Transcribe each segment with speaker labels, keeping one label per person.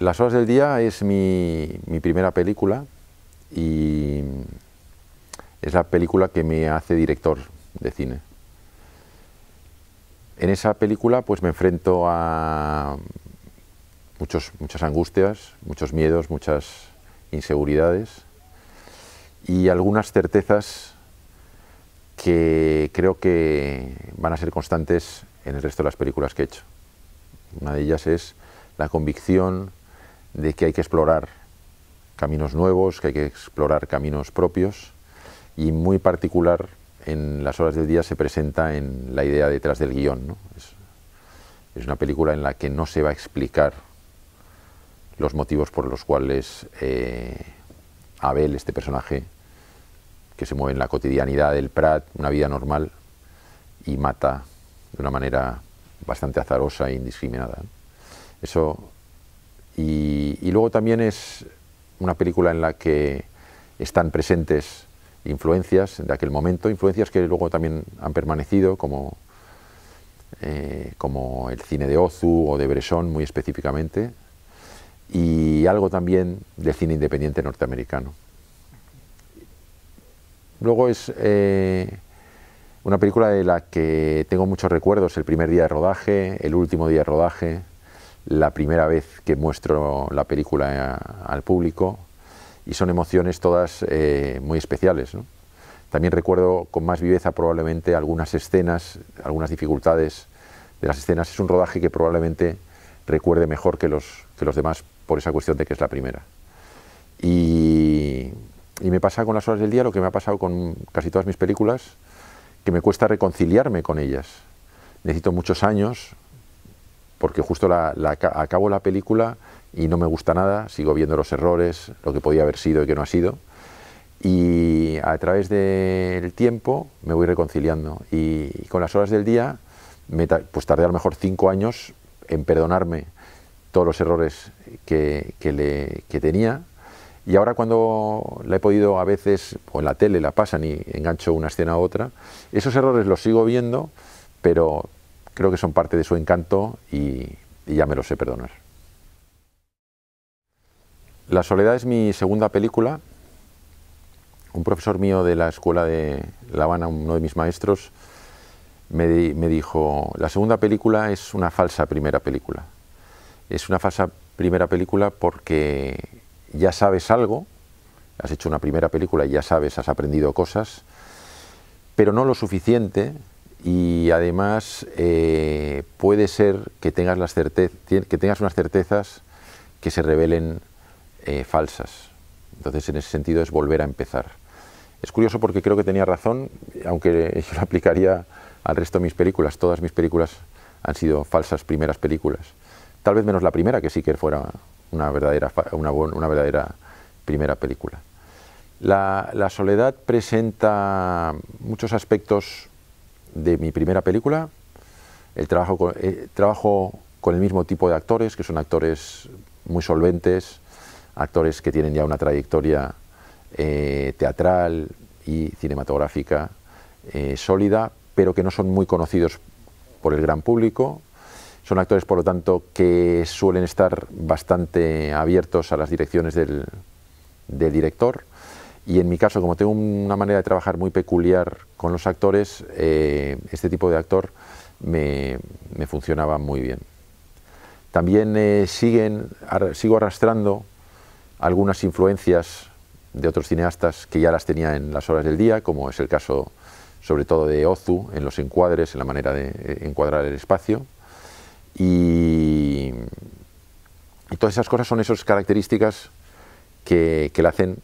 Speaker 1: Las horas del día es mi, primera película y es la película que me hace director de cine. En esa película pues me enfrento a muchas angustias, muchos miedos, muchas inseguridades y algunas certezas que creo que van a ser constantes en el resto de las películas que he hecho. Una de ellas es la convicción de que hay que explorar caminos nuevos, que hay que explorar caminos propios y muy particular en las horas del día se presenta en la idea detrás del guión. Es, una película en la que no se va a explicar los motivos por los cuales eh, Abel, este personaje, que se mueve en la cotidianidad del Prat, una vida normal, y mata de una manera bastante azarosa e indiscriminada. Eso y, luego también es una película en la que están presentes influencias de aquel momento, influencias que luego también han permanecido, como, eh, como el cine de Ozu o de Bresson muy específicamente, y algo también del cine independiente norteamericano. Luego es eh, una película de la que tengo muchos recuerdos, el primer día de rodaje, el último día de rodaje, la primera vez que muestro la película eh, al público y son emociones todas eh, muy especiales. También recuerdo con más viveza probablemente algunas escenas, algunas dificultades de las escenas. Es un rodaje que probablemente recuerde mejor que los, que los demás por esa cuestión de que es la primera. Y, y me pasa con las horas del día lo que me ha pasado con casi todas mis películas, que me cuesta reconciliarme con ellas. Necesito muchos años porque justo la, acabo la película y no me gusta nada, sigo viendo los errores, lo que podía haber sido y que no ha sido, y a través del tiempo me voy reconciliando, y, con las horas del día, me, pues tardé a lo mejor cinco años en perdonarme todos los errores que, que tenía, y ahora cuando la he podido a veces, o en la tele la pasan y engancho una escena a otra, esos errores los sigo viendo, pero, creo que son parte de su encanto y, ya me lo sé perdonar. La soledad es mi segunda película. Un profesor mío de la escuela de La Habana, uno de mis maestros, me, dijo, la segunda película es una falsa primera película. Es una falsa primera película porque ya sabes algo, has hecho una primera película y ya sabes, has aprendido cosas, pero no lo suficiente y además eh, puede ser que tengas, las que tengas unas certezas que se revelen eh, falsas. Entonces, en ese sentido, es volver a empezar. Es curioso porque creo que tenía razón, aunque yo lo aplicaría al resto de mis películas. Todas mis películas han sido falsas primeras películas. Tal vez menos la primera, que sí que fuera una verdadera, una, una verdadera primera película. la soledad presenta muchos aspectos de mi primera película. El trabajo con, eh, trabajo con el mismo tipo de actores, que son actores muy solventes, actores que tienen ya una trayectoria eh, teatral y cinematográfica eh, sólida, pero que no son muy conocidos por el gran público. Son actores, por lo tanto, que suelen estar bastante abiertos a las direcciones del, del director y en mi caso, como tengo una manera de trabajar muy peculiar con los actores, eh, este tipo de actor me, funcionaba muy bien. También eh, siguen, sigo arrastrando algunas influencias de otros cineastas que ya las tenía en las horas del día, como es el caso sobre todo de Ozu, en los encuadres, en la manera de eh, encuadrar el espacio. Y, todas esas cosas son esas características que, que la hacen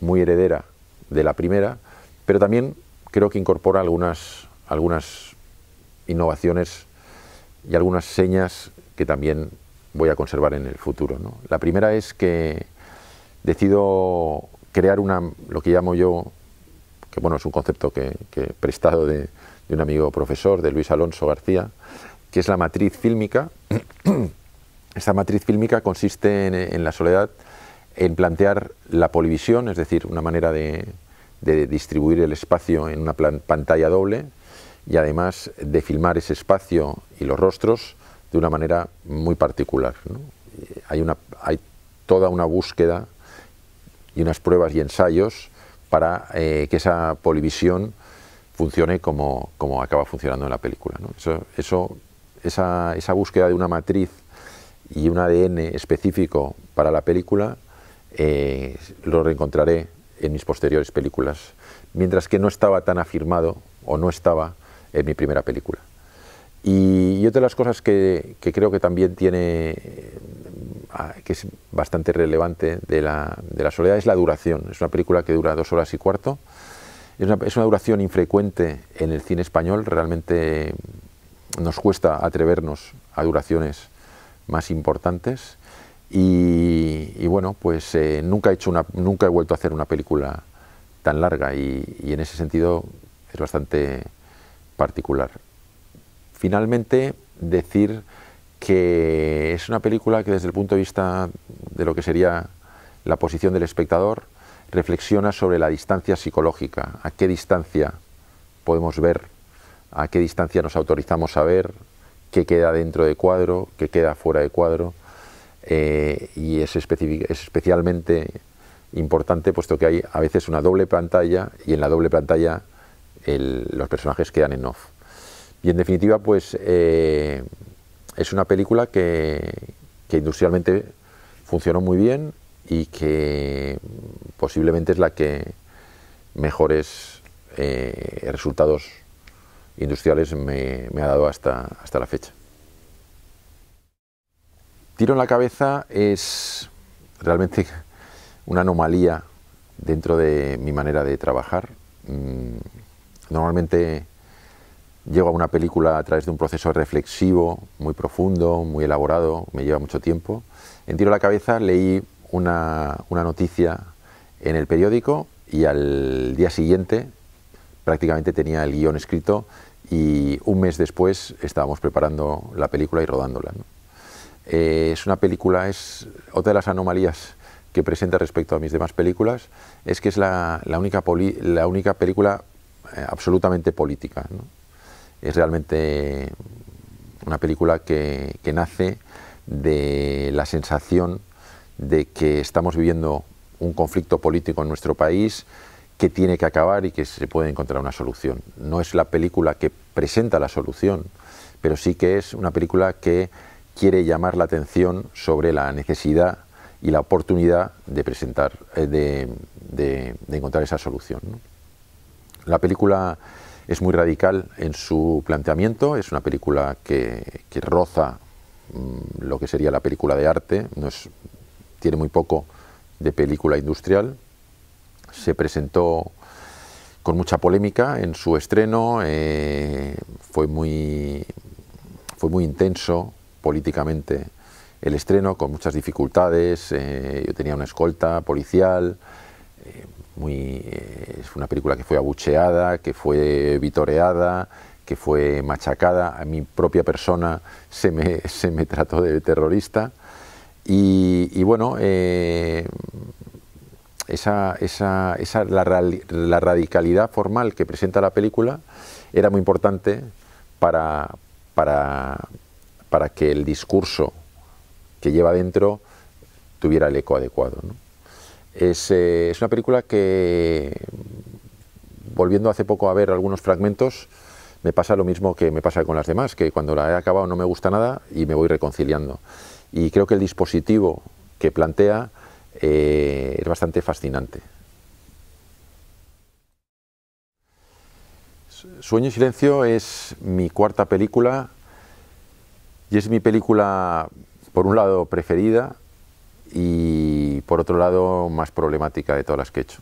Speaker 1: muy heredera de la primera, pero también creo que incorpora algunas, algunas innovaciones y algunas señas que también voy a conservar en el futuro. La primera es que decido crear una, lo que llamo yo, que bueno, es un concepto que, he prestado de, un amigo profesor, de Luis Alonso García, que es la matriz fílmica. Esta matriz fílmica consiste en, en la soledad en plantear la polivisión, es decir, una manera de, distribuir el espacio en una pantalla doble y además de filmar ese espacio y los rostros de una manera muy particular. Hay, una, hay toda una búsqueda y unas pruebas y ensayos para eh, que esa polivisión funcione como, como, acaba funcionando en la película. Eso, eso, esa, esa búsqueda de una matriz y un ADN específico para la película eh, lo reencontraré en mis posteriores películas, mientras que no estaba tan afirmado o no estaba en mi primera película. Y, otra de las cosas que, creo que también tiene, eh, que es bastante relevante de la, soledad, es la duración. Es una película que dura dos horas y cuarto. Es una, es una duración infrecuente en el cine español. Realmente nos cuesta atrevernos a duraciones más importantes. Y, bueno, pues eh, nunca, he nunca he vuelto a hacer una película tan larga y, y en ese sentido es bastante particular. Finalmente, decir que es una película que desde el punto de vista de lo que sería la posición del espectador, reflexiona sobre la distancia psicológica, a qué distancia podemos ver, a qué distancia nos autorizamos a ver, qué queda dentro de cuadro, qué queda fuera de cuadro, eh, y es, especialmente importante puesto que hay a veces una doble pantalla y en la doble pantalla los personajes quedan en off. Y en definitiva, pues eh, es una película que, industrialmente funcionó muy bien y que posiblemente es la que mejores eh, resultados industriales me, me, ha dado hasta, hasta la fecha tiro en la cabeza es realmente una anomalía dentro de mi manera de trabajar. Mm, normalmente llego a una película a través de un proceso reflexivo, muy profundo, muy elaborado, me lleva mucho tiempo. En tiro en la cabeza leí una, noticia en el periódico y al día siguiente prácticamente tenía el guión escrito y un mes después estábamos preparando la película y rodándola. Eh, es una película, es otra de las anomalías que presenta respecto a mis demás películas, es que es la, única, la única película eh, absolutamente política. Es realmente una película que, que nace de la sensación de que estamos viviendo un conflicto político en nuestro país que tiene que acabar y que se puede encontrar una solución. No es la película que presenta la solución, pero sí que es una película que quiere llamar la atención sobre la necesidad y la oportunidad de presentar, eh, de, encontrar esa solución. La película es muy radical en su planteamiento, es una película que, roza mm, lo que sería la película de arte, no tiene muy poco de película industrial. Se presentó con mucha polémica en su estreno, eh, fue, muy, fue muy intenso políticamente el estreno, con muchas dificultades. Eh, yo tenía una escolta policial. Eh, muy, eh, es una película que fue abucheada, que fue vitoreada, que fue machacada. A mi propia persona se me, trató de terrorista. Y, bueno, esa, esa, esa la, la, radicalidad formal que presenta la película era muy importante para, para, para que el discurso que lleva dentro tuviera el eco adecuado. Eh, es, una película que, volviendo hace poco a ver algunos fragmentos, me pasa lo mismo que me pasa con las demás, que cuando la he acabado no me gusta nada y me voy reconciliando. Y creo que el dispositivo que plantea eh, es bastante fascinante. Sueño y Silencio es mi cuarta película y es mi película, por un lado, preferida y, por otro lado, más problemática de todas las que he hecho.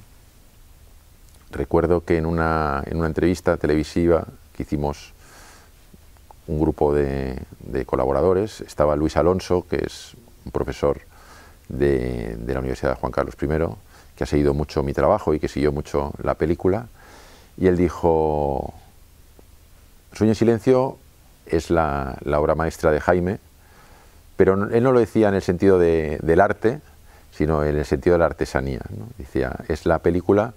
Speaker 1: Recuerdo que en una, entrevista televisiva que hicimos un grupo de, colaboradores, estaba Luis Alonso, que es un profesor de, la Universidad de Juan Carlos I, que ha seguido mucho mi trabajo y que siguió mucho la película, y él dijo, Sueño en Silencio es la, obra maestra de Jaime, pero él no lo decía en el sentido del arte, sino en el sentido de la artesanía. ¿no? Decía, es la película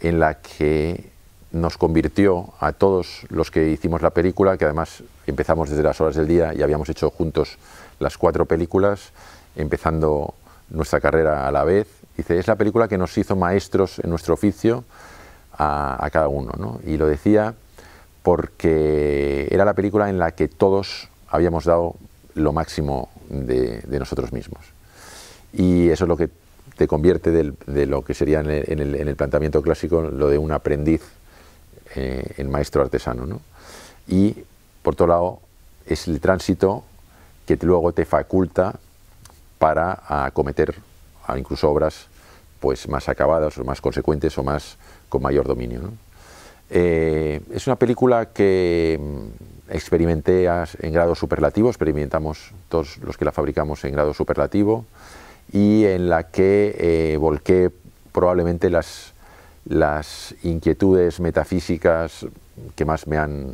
Speaker 1: en la que nos convirtió a todos los que hicimos la película, que además empezamos desde las horas del día y habíamos hecho juntos las cuatro películas, empezando nuestra carrera a la vez. Dice, es la película que nos hizo maestros en nuestro oficio a, a cada uno. ¿no? Y lo decía porque era la película en la que todos habíamos dado lo máximo de, nosotros mismos. Y eso es lo que te convierte de lo que sería en el, planteamiento clásico lo de un aprendiz en eh, maestro artesano. Y, por otro lado, es el tránsito que luego te faculta para acometer incluso obras pues, más acabadas o más consecuentes o más con mayor dominio. Eh, es una película que mm, experimenté en grado superlativo, experimentamos todos los que la fabricamos en grado superlativo, y en la que eh, volqué probablemente las, inquietudes metafísicas que más me han,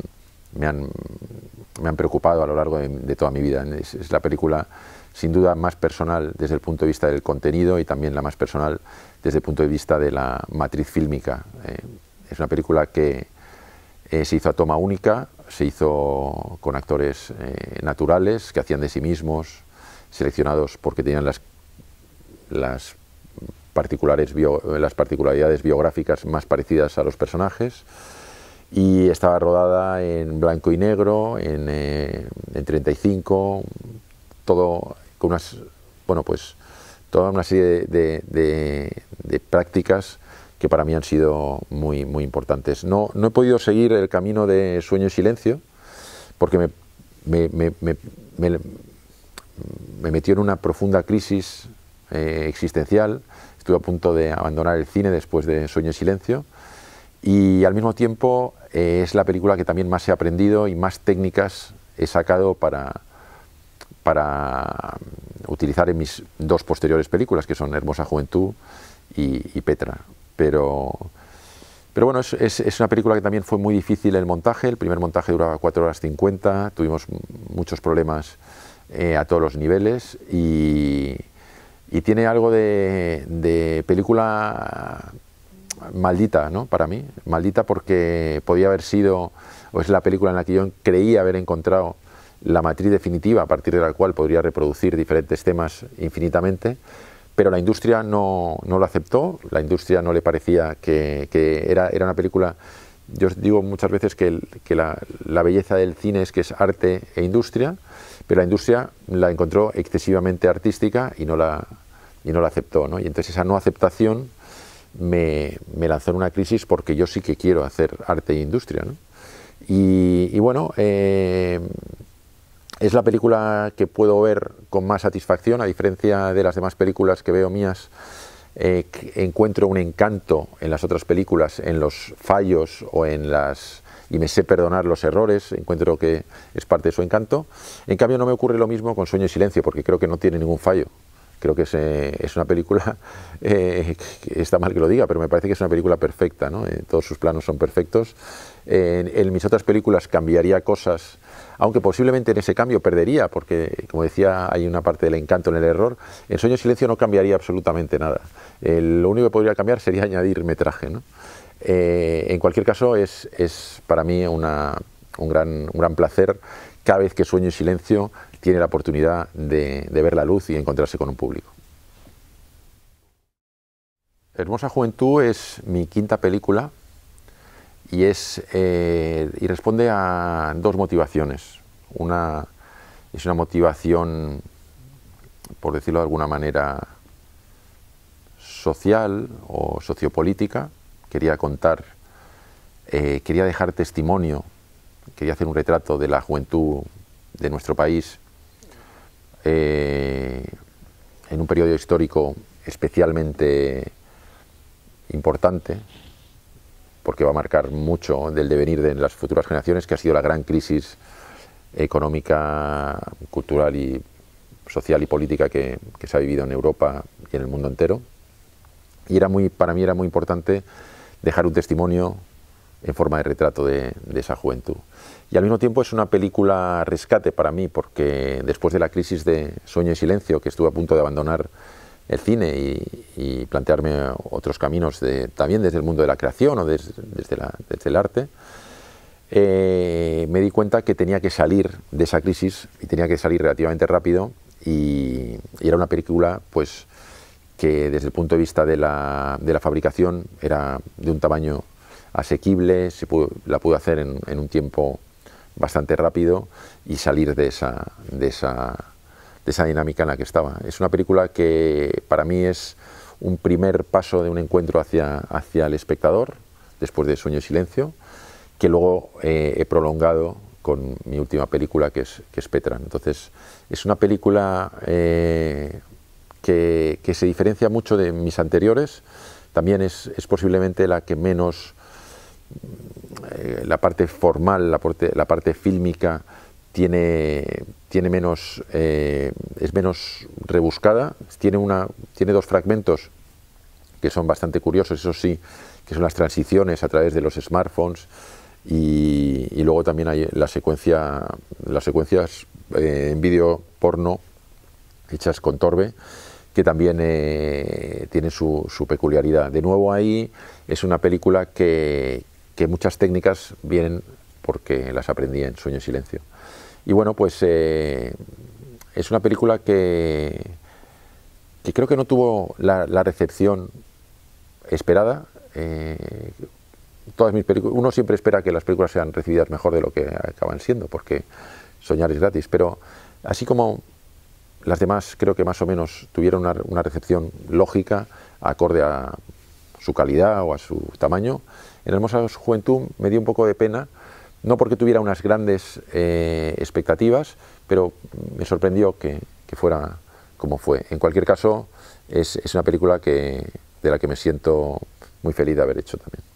Speaker 1: preocupado a lo largo de, toda mi vida. Es, la película sin duda más personal desde el punto de vista del contenido y también la más personal desde el punto de vista de la matriz fílmica. Eh. Es una película que eh, se hizo a toma única, se hizo con actores eh, naturales que hacían de sí mismos, seleccionados porque tenían las, las, particulares las particularidades biográficas más parecidas a los personajes. Y estaba rodada en blanco y negro, en, 35, eh, todo con unas, bueno, pues, toda una serie de, de prácticas que para mí han sido muy, muy importantes. No, no he podido seguir el camino de Sueño y Silencio, porque me, metió en una profunda crisis eh, existencial. Estuve a punto de abandonar el cine después de Sueño y Silencio. Y al mismo tiempo eh, es la película que también más he aprendido y más técnicas he sacado para, para um, utilizar en mis dos posteriores películas, que son Hermosa Juventud y Petra pero, pero bueno, es, una película que también fue muy difícil el montaje, el primer montaje duraba 4 horas 50, tuvimos muchos problemas eh, a todos los niveles y, tiene algo de, de, película maldita, ¿no? Para mí, maldita porque podía haber sido, o es la película en la que yo creía haber encontrado la matriz definitiva a partir de la cual podría reproducir diferentes temas infinitamente pero la industria no, no, lo aceptó, la industria no le parecía que, era, era, una película... Yo digo muchas veces que, la, belleza del cine es que es arte e industria, pero la industria la encontró excesivamente artística y no la, no la aceptó. ¿no? Y entonces esa no aceptación me, me, lanzó en una crisis porque yo sí que quiero hacer arte e industria. Y, bueno, eh, es la película que puedo ver con más satisfacción, a diferencia de las demás películas que veo mías. Eh, encuentro un encanto en las otras películas, en los fallos o en las y me sé perdonar los errores, encuentro que es parte de su encanto. En cambio no me ocurre lo mismo con Sueño y Silencio, porque creo que no tiene ningún fallo creo que es, eh, una película, eh, está mal que lo diga, pero me parece que es una película perfecta, ¿no? Eh, todos sus planos son perfectos. en mis otras películas cambiaría cosas, aunque posiblemente en ese cambio perdería, porque como decía, hay una parte del encanto en el error. En Sueño y Silencio no cambiaría absolutamente nada. lo único que podría cambiar sería añadir metraje. ¿no? en cualquier caso, es, para mí un gran placer cada vez que Sueño y Silencio tiene la oportunidad de, ver la luz y encontrarse con un público. Hermosa Juventud es mi quinta película y, es, eh, y responde a dos motivaciones. Una es una motivación, por decirlo de alguna manera, social o sociopolítica. Quería contar, eh, quería dejar testimonio, quería hacer un retrato de la juventud de nuestro país eh, en un periodo histórico especialmente importante, porque va a marcar mucho del devenir de las futuras generaciones, que ha sido la gran crisis económica, cultural y social y política que, se ha vivido en Europa y en el mundo entero. Y era muy, para mí era muy importante dejar un testimonio en forma de retrato de esa juventud. Y al mismo tiempo es una película rescate para mí, porque después de la crisis de Sueño y Silencio, que estuve a punto de abandonar el cine y, plantearme otros caminos de, también desde el mundo de la creación o desde, desde, el arte, eh, me di cuenta que tenía que salir de esa crisis y tenía que salir relativamente rápido y, era una película pues que desde el punto de vista de la, de la fabricación era de un tamaño asequible, se la pudo hacer en un tiempo bastante rápido y salir de esa, de esa, de esa dinámica en la que estaba. Es una película que para mí es un primer paso de un encuentro hacia, hacia el espectador, después de Sueño y Silencio, que luego eh, he prolongado con mi última película, que es, que es Petra. Entonces, es una película eh, que, se diferencia mucho de mis anteriores. También es, es posiblemente la que menos eh, la parte formal, la parte, la parte fílmica tiene, tiene menos, eh, es menos rebuscada, tiene, una, tiene dos fragmentos que son bastante curiosos, eso sí, que son las transiciones a través de los smartphones y, luego también hay la secuencia, las secuencias eh, en vídeo porno hechas con Torbe, que también tiene su, peculiaridad. De nuevo ahí es una película que, que muchas técnicas vienen porque las aprendí en Sueño y Silencio. Y bueno, pues eh, es una película que, que creo que no tuvo la, recepción esperada. Eh, todas uno siempre espera que las películas sean recibidas mejor de lo que acaban siendo, porque soñar es gratis, pero así como las demás creo que más o menos tuvieron una recepción lógica acorde a su calidad o a su tamaño. En Hermosa juventud me dio un poco de pena, no porque tuviera unas grandes eh, expectativas, pero me sorprendió que, fuera como fue. En cualquier caso, es, es una película que, de la que me siento muy feliz de haber hecho también.